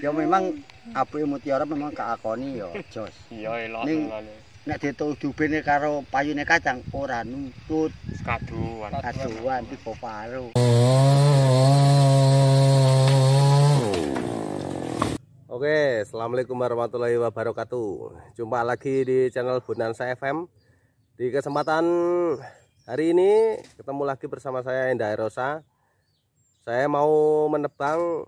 Ya memang api mutiara memang kaakoni ya, Jos. Iya, elah. Ning nek ditudubene karo payune kacang ora nutut. Kaduan. Kaduan di paru. Oke, Assalamualaikum warahmatullahi wabarakatuh Jumpa lagi di channel Bonansa FM Di kesempatan hari ini Ketemu lagi bersama saya Enda Erosa Saya mau menebang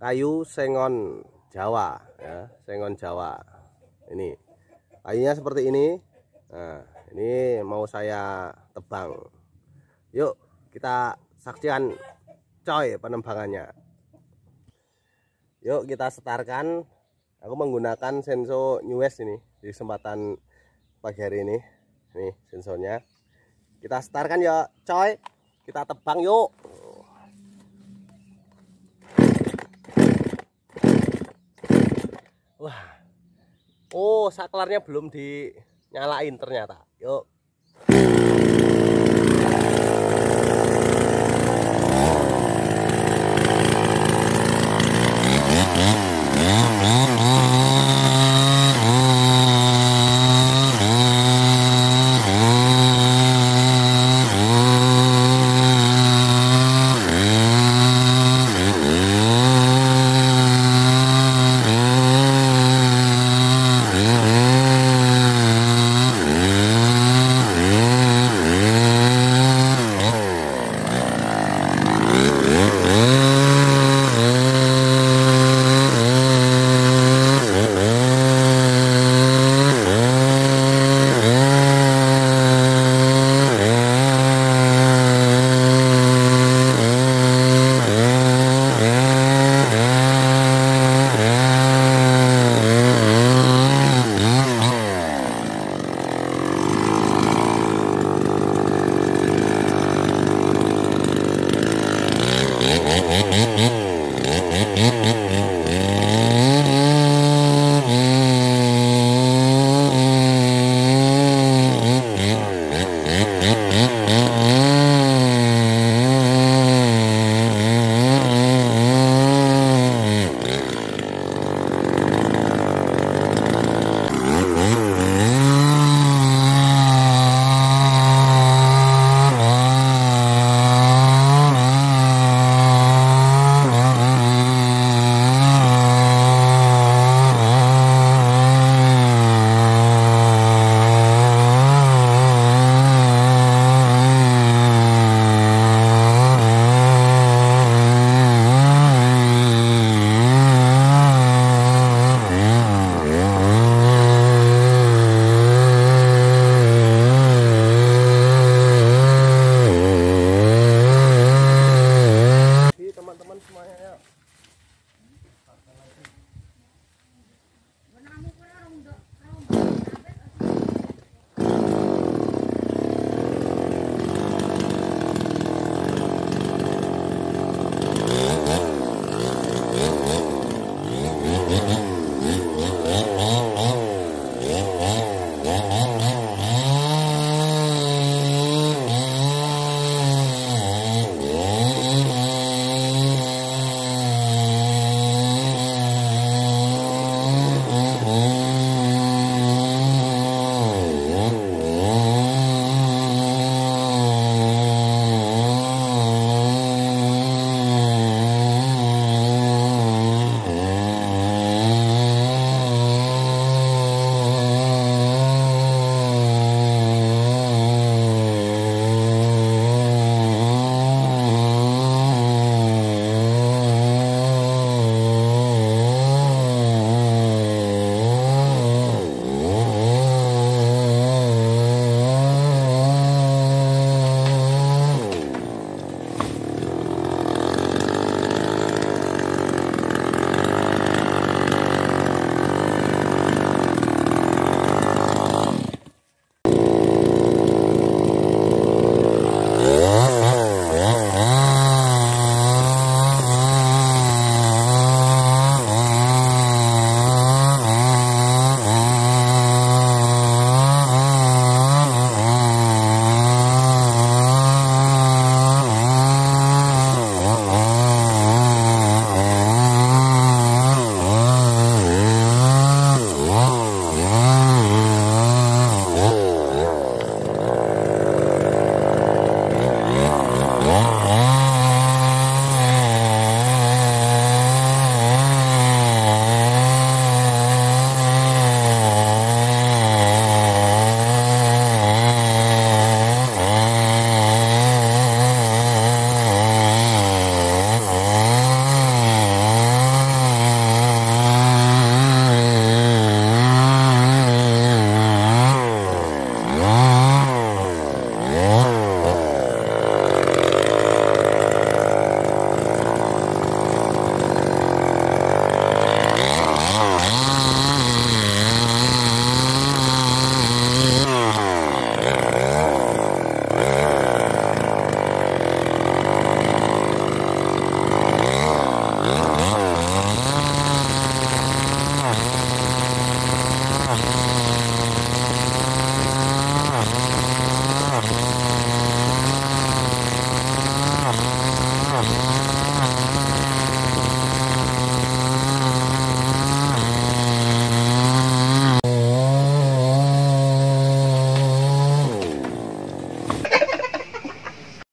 kayu sengon Jawa ya sengon Jawa ini kayunya seperti ini nah ini mau saya tebang yuk kita saksikan coy penembangannya yuk kita setarkan aku menggunakan senso Newest ini di kesempatan pagi hari ini nih sensornya kita setarkan ya coy kita tebang yuk Oh saklarnya belum dinyalain ternyata yuk